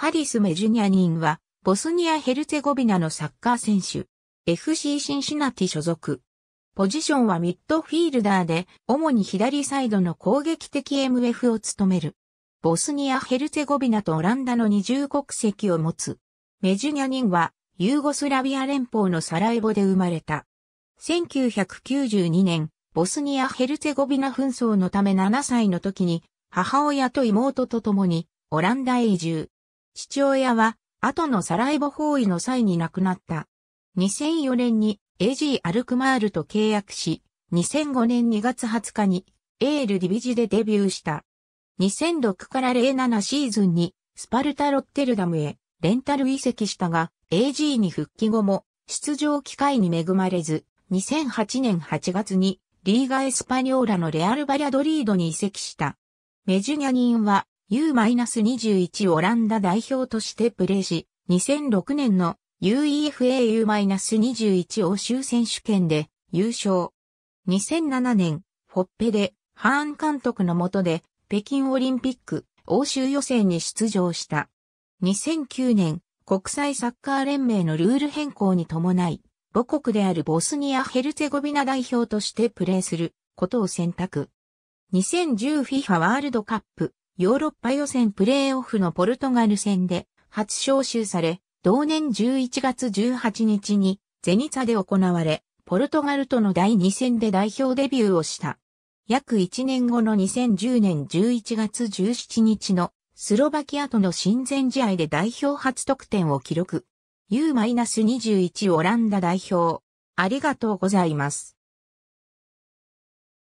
ハリス・メジュニャニンは、ボスニア・ヘルツェゴビナのサッカー選手。FC シンシナティ所属。ポジションはミッドフィールダーで、主に左サイドの攻撃的 MF を務める。ボスニア・ヘルツェゴビナとオランダの二重国籍を持つ。メジュニャニンは、ユーゴスラビア連邦のサラエボで生まれた。1992年、ボスニア・ヘルツェゴビナ紛争のため7歳の時に、母親と妹と共に、オランダへ移住。父親は、後のサラエボ包囲の際に亡くなった。2004年に AG アルクマールと契約し、2005年2月20日にエールディビジでデビューした。2006から07シーズンにスパルタロッテルダムへレンタル移籍したが、AG に復帰後も出場機会に恵まれず、2008年8月にリーガエスパニョーラのレアルバリャドリードに移籍した。メジュニャニンは U-21 オランダ代表としてプレーし、2006年の UEFA U-21 欧州選手権で優勝。2007年、ホッペでハーン監督の下で北京オリンピック欧州予選に出場した。2009年、国際サッカー連盟のルール変更に伴い、母国であるボスニア・ヘルツェゴビナ代表としてプレーすることを選択。2010FIFA ワールドカップヨーロッパ予選プレーオフのポルトガル戦で初招集され、同年11月18日にゼニツァで行われ、ポルトガルとの第2戦で代表デビューをした。約1年後の2010年11月17日のスロバキアとの親善試合で代表初得点を記録。U-21 オランダ代表。ありがとうございます。